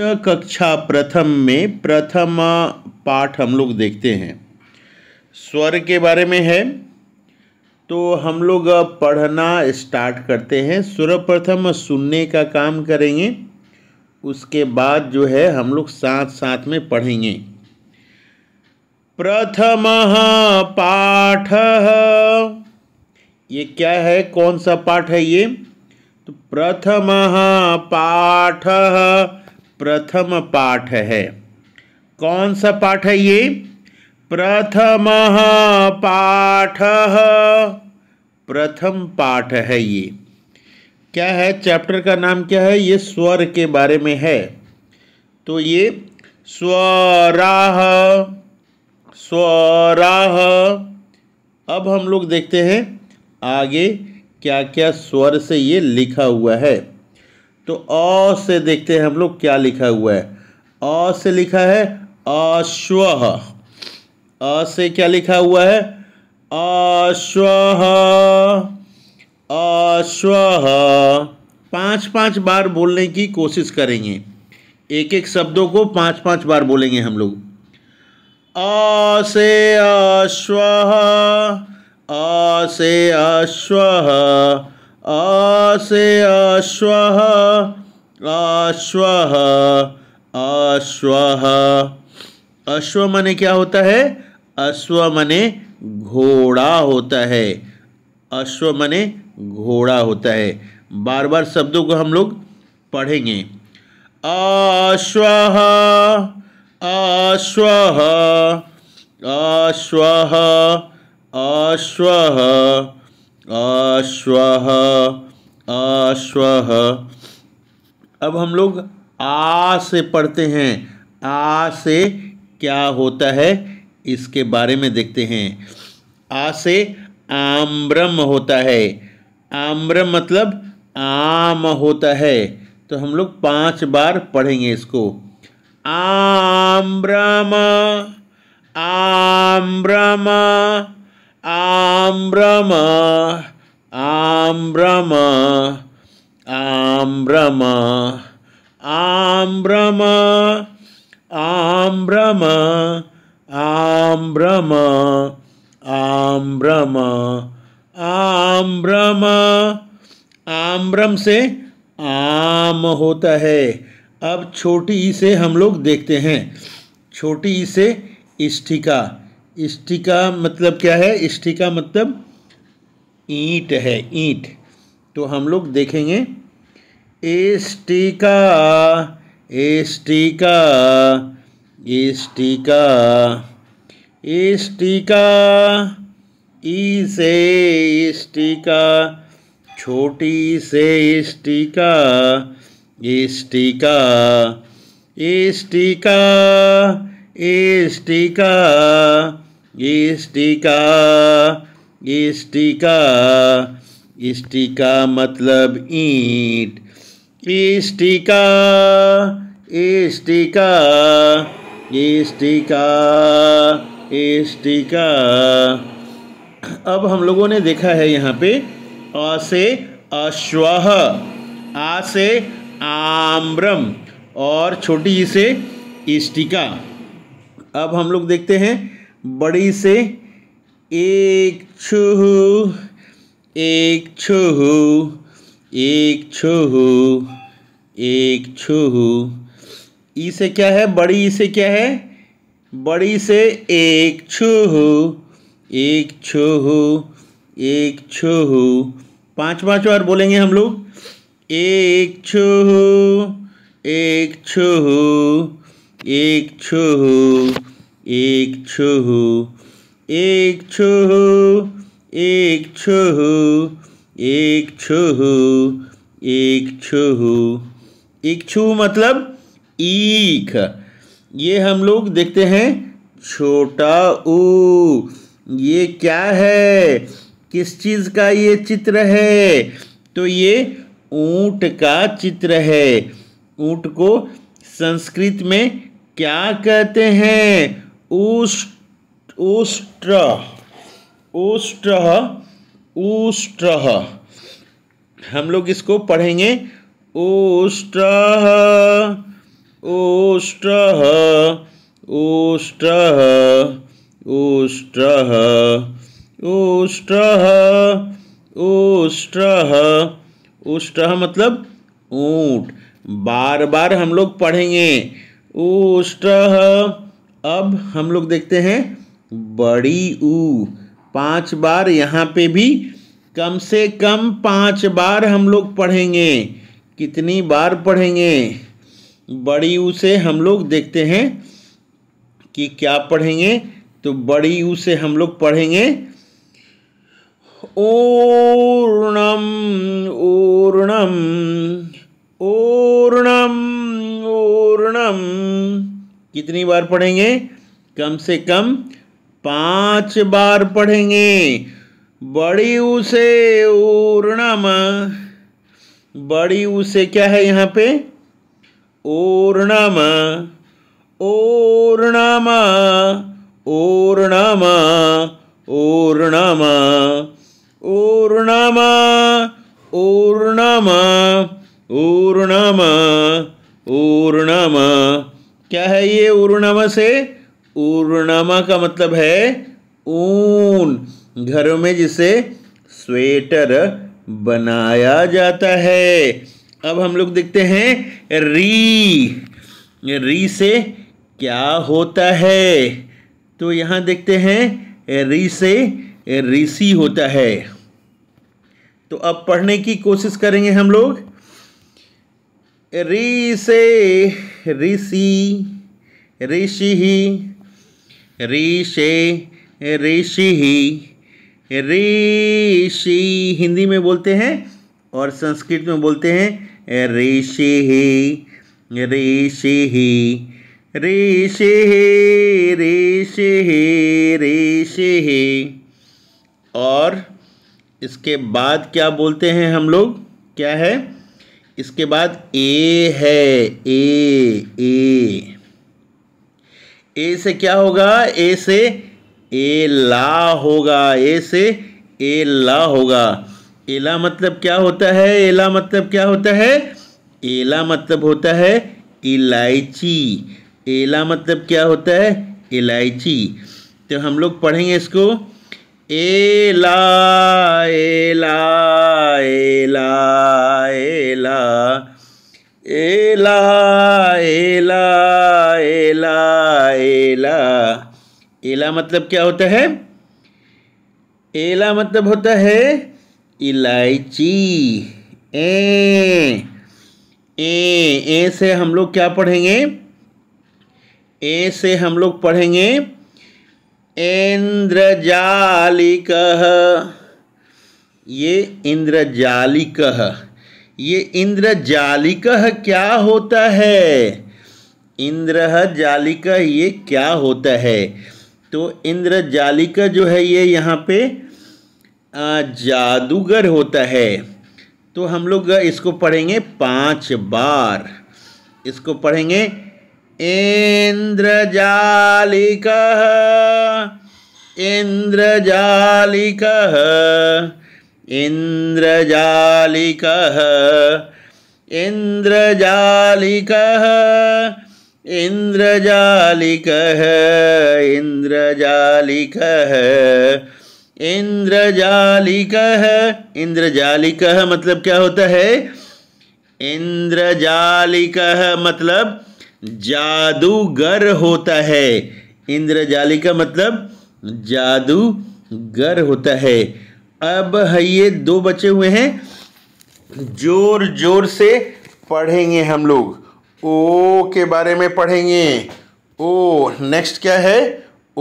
कक्षा प्रथम में प्रथम पाठ हम लोग देखते हैं स्वर के बारे में है तो हम लोग पढ़ना स्टार्ट करते हैं स्वर प्रथम सुनने का काम करेंगे उसके बाद जो है हम लोग साथ साथ में पढ़ेंगे प्रथम पाठ ये क्या है कौन सा पाठ है ये तो प्रथम पाठ प्रथम पाठ है कौन सा पाठ है ये प्रथम पाठ प्रथम पाठ है ये क्या है चैप्टर का नाम क्या है ये स्वर के बारे में है तो ये स्वराह स्वराह अब हम लोग देखते हैं आगे क्या क्या स्वर से ये लिखा हुआ है तो अ से देखते हैं हम लोग क्या लिखा हुआ है अ से लिखा है अश्व अ से क्या लिखा हुआ है अश्व अश्व पाँच पाँच बार बोलने की कोशिश करेंगे एक एक शब्दों को पाँच पाँच बार बोलेंगे हम लोग अ से अश्व अ से अश्व आसे आश्व आश्व आश्व अश्व मने क्या होता है अश्व मने घोड़ा होता है अश्व मने घोड़ा होता है बार बार शब्दों को हम लोग पढ़ेंगे आश्व आश्व आश्व आश्व अश्व अश्व अब हम लोग आ से पढ़ते हैं आ से क्या होता है इसके बारे में देखते हैं आ से आम्रम होता है आम्रम मतलब आम होता है तो हम लोग पांच बार पढ़ेंगे इसको आम्रम आम्रम आम आम आम आम आम्रम आम आम्रम आम आम्रम आम आम्रम आम आम्रम से आम होता है अब छोटी से हम लोग देखते हैं छोटी से इष्टिका इष्टिका मतलब क्या है इष्टिका मतलब ईंट है ईंट तो हम लोग देखेंगे एस्टिका एस्टिका एस्टिका एस्टिका ई से इस्टिका छोटी से इष्टिका इस्टिका इस्टिका इस्टिका इष्टिका इष्टिका इष्टिका मतलब ईंट इष्टिका इष्टिका इष्टिका इष्टिका अब हम लोगों ने देखा है यहाँ पे अ से अश्व आ से आम्रम और छोटी से इष्टिका अब हम लोग देखते हैं बड़ी से एक छू एक छू एक छू एक छू ई से क्या है बड़ी ई से क्या है बड़ी से एक छू एक छू एक छू पाँच पाँच बार बोलेंगे हम लोग एक छू एक छू एक छू एक एक एक इक्षुः एक इक्षुः एक इक्षु मतलब ईख ये हम लोग देखते हैं छोटा ऊ ये क्या है किस चीज़ का ये चित्र है तो ये ऊंट का चित्र है ऊंट को संस्कृत में क्या कहते हैं उष्ट्र उष्ट्र उष्ट्र हम लोग इसको पढ़ेंगे ओष्ट्र ओष्ट्र ओष्ट्र ओष्ट्र ओष्ट्र ओष्ट्र ओष्ट्र मतलब ऊंट बार बार हम लोग पढ़ेंगे ओष्ट्र अब हम लोग देखते हैं बड़ी ऊ पांच बार यहाँ पे भी कम से कम पांच बार हम लोग पढ़ेंगे कितनी बार पढ़ेंगे बड़ी ऊ से हम लोग देखते हैं कि क्या पढ़ेंगे तो बड़ी ऊ से हम लोग पढ़ेंगे ओर्णम ओर्णम ओर्णम ओर्णम कितनी बार पढ़ेंगे कम से कम पांच बार पढ़ेंगे बड़ी उसे ऊर्णम बड़ी उसे क्या है यहाँ पे ओर्णम ओर्णम ओर्णम ओर्णम ओर्णम ओर्णम ओर्णम ओर्णम क्या है ये उर्णम से उर्णमा का मतलब है ऊन घरों में जिसे स्वेटर बनाया जाता है अब हम लोग देखते हैं री री से क्या होता है तो यहाँ देखते हैं री से ऋषि होता है तो अब पढ़ने की कोशिश करेंगे हम लोग से ऋषि ऋषि से ऋषि ऋषि हिंदी में बोलते हैं और संस्कृत में बोलते हैं ऋषि ऋषि ऋषि ऋषि ऋषि और इसके बाद क्या बोलते हैं हम लोग क्या है इसके बाद ए है ए ए ए से क्या होगा ए से ए ला होगा ए से ए ला होगा एला मतलब क्या होता है एला मतलब क्या होता है एला मतलब होता है इलायची एला मतलब क्या होता है इलायची तो हम लोग पढ़ेंगे इसको एला एला एला एला एला एला एला एला एला मतलब क्या होता है एला मतलब होता है इलायची ए ए ए से हम लोग क्या पढ़ेंगे ए से हम लोग पढ़ेंगे इंद्रजालिक ये इंद्रजालिक ये इंद्रजालिक क्या होता है इंद्र जालिक ये क्या होता है तो इंद्रजालिक जो है ये यहाँ पे जादूगर होता है तो हम लोग इसको पढ़ेंगे पांच बार इसको पढ़ेंगे इंद्रजालिक इंद्रजालिक इंद्रजालिक इंद्रजालिक इंद्रजालिक इंद्रजालिक इंद्रजालिक इंद्रजालिक मतलब क्या होता है इंद्रजालिक मतलब जादूगर होता है इंद्रजाली का मतलब जादूगर होता है अब है ये दो बचे हुए हैं जोर जोर से पढ़ेंगे हम लोग ओ के बारे में पढ़ेंगे ओ नेक्स्ट क्या है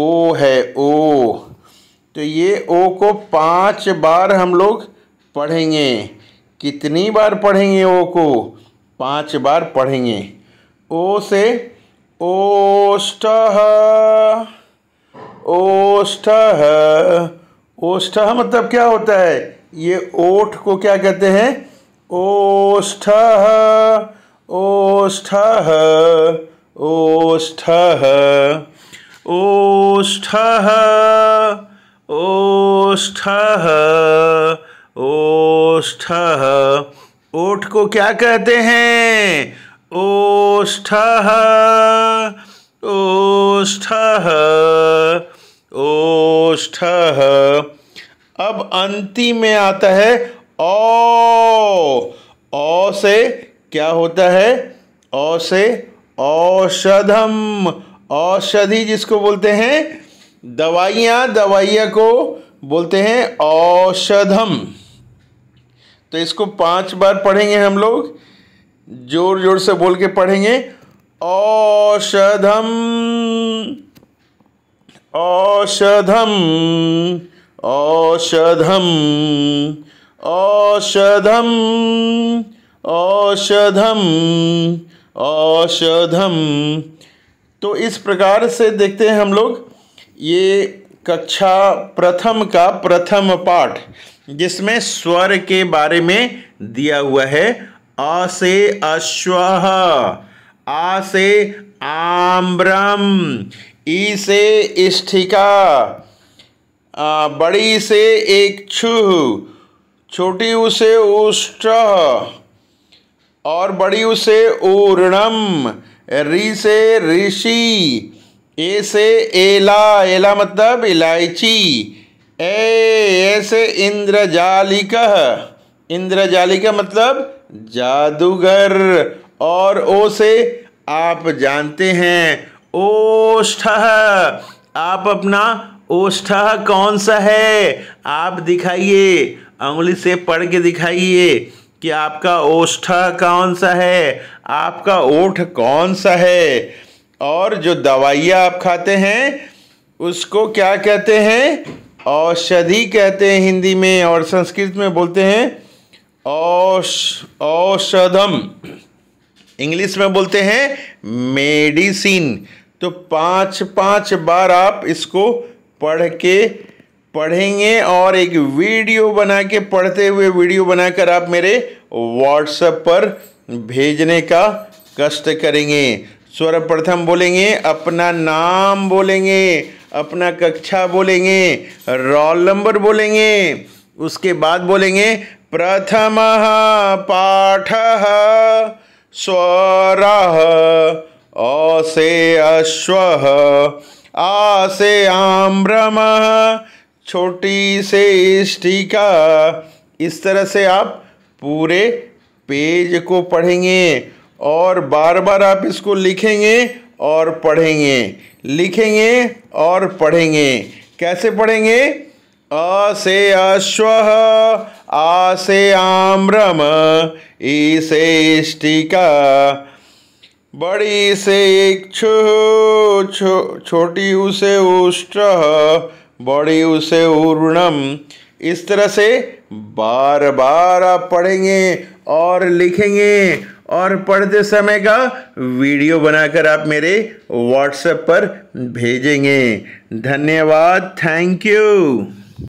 ओ है ओ तो ये ओ को पांच बार हम लोग पढ़ेंगे कितनी बार पढ़ेंगे ओ को पांच बार पढ़ेंगे ओ से ओष्ठ ओष्ठ ओष्ठ मतलब क्या होता है ये ओठ को क्या कहते हैं ओष्ठ ओष्ठ ओष्ठ ओष्ठ ओष्ठ ओष्ठ ओठ को क्या कहते हैं ओष्ठः ओष्ठः ओष्ठः अब अंतिम में आता है ओ ओ से क्या होता है औ से औषधम औषधि जिसको बोलते हैं दवाइयाँ दवाइयाँ को बोलते हैं औषधम तो इसको पांच बार पढ़ेंगे हम लोग जोर जोर से बोल के पढ़ेंगे औषधम औषधम औषधम औषधम औषधम औषधम तो इस प्रकार से देखते हैं हम लोग ये कक्षा प्रथम का प्रथम पाठ जिसमें स्वर के बारे में दिया हुआ है असे अश्व आसे आम्रम ई से इष्ठिका बड़ी से एक छुह छोटी उसे उष्ट और बड़ी उसे ऊर्णम री से ऋषि ए से एला एला मतलब इलायची ए, ऐसे इंद्रजालिका इंद्रजालिक इंद्रजालिका मतलब जादूगर और ओ से आप जानते हैं ओष्ठ आप अपना ओष्ठ कौन सा है आप दिखाइए उंगली से पढ़ के दिखाइए कि आपका ओष्ठ कौन सा है आपका ओठ कौन सा है और जो दवाइयाँ आप खाते हैं उसको क्या कहते हैं औषधि कहते हैं हिंदी में और संस्कृत में बोलते हैं औश औषधम इंग्लिश में बोलते हैं मेडिसिन तो पाँच पाँच बार आप इसको पढ़ के पढ़ेंगे और एक वीडियो बना के पढ़ते हुए वीडियो बनाकर आप मेरे व्हाट्सएप पर भेजने का कष्ट करेंगे सर्वप्रथम बोलेंगे अपना नाम बोलेंगे अपना कक्षा बोलेंगे रोल नंबर बोलेंगे उसके बाद बोलेंगे प्रथम पाठ स्वर अश्व आसे आम्रम छोटी से इष्टिका इस तरह से आप पूरे पेज को पढ़ेंगे और बार बार आप इसको लिखेंगे और पढ़ेंगे लिखेंगे और पढ़ेंगे कैसे पढ़ेंगे अ से अश्व आसे आम्रम ईशेष्टिका बड़ी से इच्छु छो, छोटी उसे उष्ट बड़ी उसे उर्णम इस तरह से बार बार आप पढ़ेंगे और लिखेंगे और पढ़ते समय का वीडियो बनाकर आप मेरे व्हाट्सएप पर भेजेंगे धन्यवाद थैंक यू